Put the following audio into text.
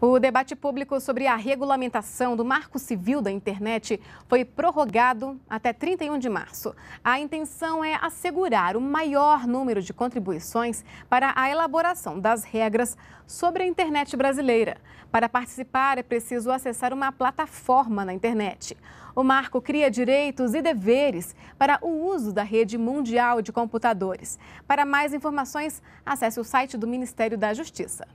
O debate público sobre a regulamentação do Marco Civil da Internet foi prorrogado até 31 de março. A intenção é assegurar o maior número de contribuições para a elaboração das regras sobre a internet brasileira. Para participar, é preciso acessar uma plataforma na internet. O marco cria direitos e deveres para o uso da rede mundial de computadores. Para mais informações, acesse o site do Ministério da Justiça.